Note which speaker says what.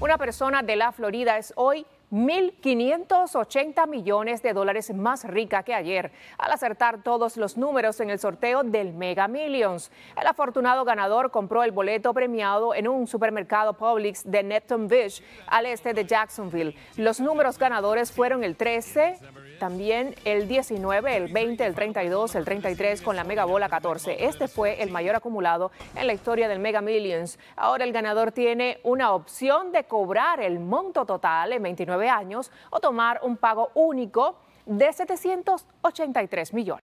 Speaker 1: Una persona de la Florida es hoy 1.580 millones de dólares más rica que ayer, al acertar todos los números en el sorteo del Mega Millions. El afortunado ganador compró el boleto premiado en un supermercado Publix de Neptune Beach, al este de Jacksonville. Los números ganadores fueron el 13, también el 19, el 20, el 32, el 33 con la Mega Bola 14. Este fue el mayor acumulado en la historia del Mega Millions. Ahora el ganador tiene una opción de cobrar el monto total en 29 años o tomar un pago único de 783 millones.